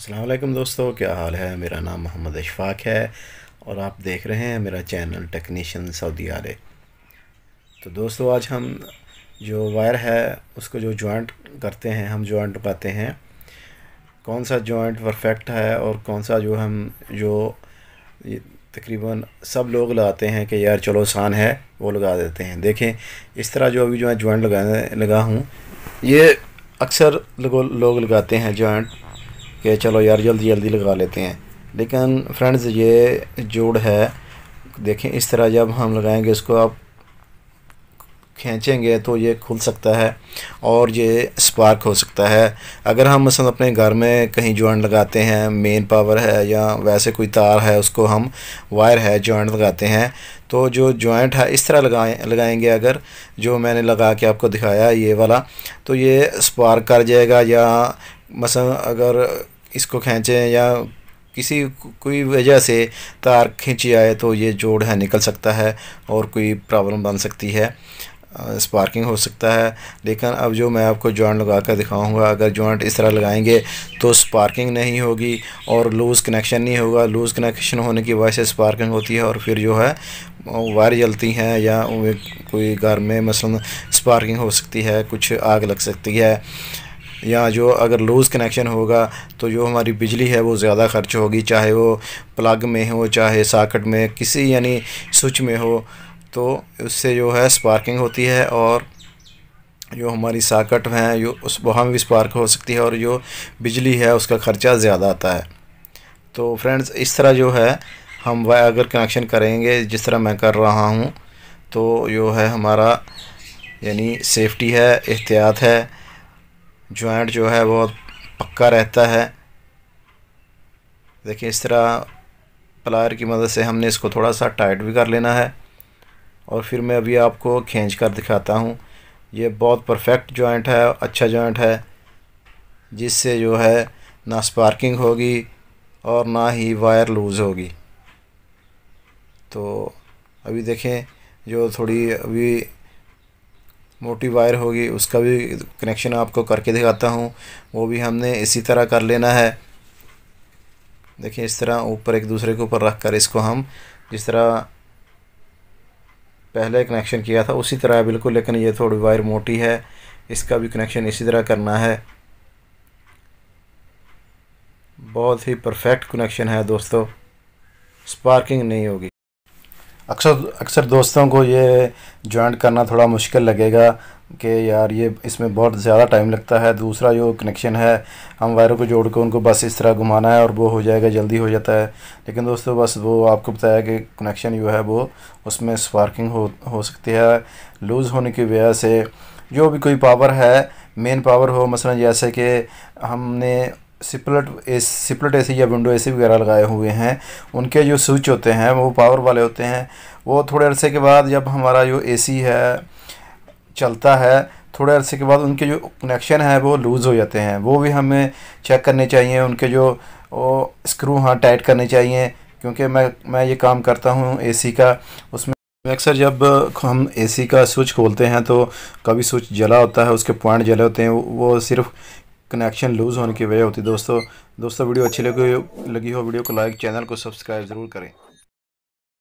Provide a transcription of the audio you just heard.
असलकम दोस्तों क्या हाल है मेरा नाम मोहम्मद अशफाक है और आप देख रहे हैं मेरा चैनल टेक्नीशियन सऊदी आरे तो दोस्तों आज हम जो वायर है उसको जो जॉइंट करते हैं हम जॉइंट पाते हैं कौन सा जॉइंट परफेक्ट है और कौन सा जो हम जो तकरीबन सब लोग लगाते हैं कि यार चलो आसान है वो लगा देते हैं देखें इस तरह जो अभी जो है जॉइंट लगा लगा हूँ ये अक्सर लोग लगाते हैं जॉइंट कि चलो यार जल्दी जल्दी लगा लेते हैं लेकिन फ्रेंड्स ये जोड़ है देखें इस तरह जब हम लगाएंगे इसको आप खींचेंगे तो ये खुल सकता है और ये स्पार्क हो सकता है अगर हम मसल अपने घर में कहीं जॉइंट लगाते हैं मेन पावर है या वैसे कोई तार है उसको हम वायर है जॉइंट लगाते हैं तो जो जॉइंट है इस तरह लगाए लगाएंगे अगर जो मैंने लगा के आपको दिखाया ये वाला तो ये स्पार्क कर जाएगा या मस अगर इसको खींचें या किसी कोई वजह से तार खींची आए तो ये जोड़ है निकल सकता है और कोई प्रॉब्लम बन सकती है स्पार्किंग हो सकता है लेकिन अब जो मैं आपको जॉइंट लगा कर दिखाऊँगा अगर जॉइंट इस तरह लगाएंगे तो स्पार्किंग नहीं होगी और लूज़ कनेक्शन नहीं होगा लूज़ कनेक्शन होने की वजह से स्पार्किंग होती है और फिर जो है वायर जलती हैं या कोई घर में मसलन स्पार्किंग हो सकती है कुछ आग लग सकती है या जो अगर लूज़ कनेक्शन होगा तो जो हमारी बिजली है वो ज़्यादा खर्च होगी चाहे वो प्लग में हो चाहे साकट में किसी यानी स्विच में हो तो उससे जो है स्पार्किंग होती है और जो हमारी साकट हैं जो उस वहाँ में भी स्पार्क हो सकती है और जो बिजली है उसका ख़र्चा ज़्यादा आता है तो फ्रेंड्स इस तरह जो है हम वाई अगर कनेक्शन करेंगे जिस तरह मैं कर रहा हूँ तो जो है हमारा यानी सेफ्टी है एहतियात है जॉइंट जो है बहुत पक्का रहता है देखिए इस तरह प्लायर की मदद से हमने इसको थोड़ा सा टाइट भी कर लेना है और फिर मैं अभी आपको खींच कर दिखाता हूँ ये बहुत परफेक्ट जॉइंट है अच्छा जॉइंट है जिससे जो है ना स्पार्किंग होगी और ना ही वायर लूज़ होगी तो अभी देखें जो थोड़ी अभी मोटी वायर होगी उसका भी कनेक्शन आपको करके दिखाता हूँ वो भी हमने इसी तरह कर लेना है देखिए इस तरह ऊपर एक दूसरे के ऊपर रख कर इसको हम जिस तरह पहले कनेक्शन किया था उसी तरह बिल्कुल लेकिन ये थोड़ी वायर मोटी है इसका भी कनेक्शन इसी तरह करना है बहुत ही परफेक्ट कनेक्शन है दोस्तों स्पार्किंग नहीं होगी अक्सर अक्सर दोस्तों को ये जॉइंट करना थोड़ा मुश्किल लगेगा कि यार ये इसमें बहुत ज़्यादा टाइम लगता है दूसरा जो कनेक्शन है हम वायरों को जोड़ के उनको बस इस तरह घुमाना है और वो हो जाएगा जल्दी हो जाता है लेकिन दोस्तों बस वो आपको बताया कि कनेक्शन जो है वो उसमें स्पार्किंग हो हो सकती है लूज़ होने की वजह से जो भी कोई पावर है मेन पावर हो मसलन जैसे कि हमने सिपलट ए सिपलट ए या विंडो ए वगैरह लगाए हुए हैं उनके जो स्विच होते हैं वो पावर वाले होते हैं वो थोड़े अरसे के बाद जब हमारा जो ए है चलता है थोड़े अरसे के बाद उनके जो कनेक्शन है वो लूज़ हो जाते हैं वो भी हमें चेक करने चाहिए उनके जो स्क्रू हाँ टाइट करने चाहिए क्योंकि मैं मैं ये काम करता हूँ एसी का उसमें अक्सर जब हम एसी का स्विच खोलते हैं तो कभी स्विच जला होता है उसके पॉइंट जले होते हैं वो सिर्फ कनेक्शन लूज़ होने की वजह होती है दोस्तों दोस्तों वीडियो अच्छी लगी हो लगी हो वीडियो को लाइक चैनल को सब्सक्राइब ज़रूर करें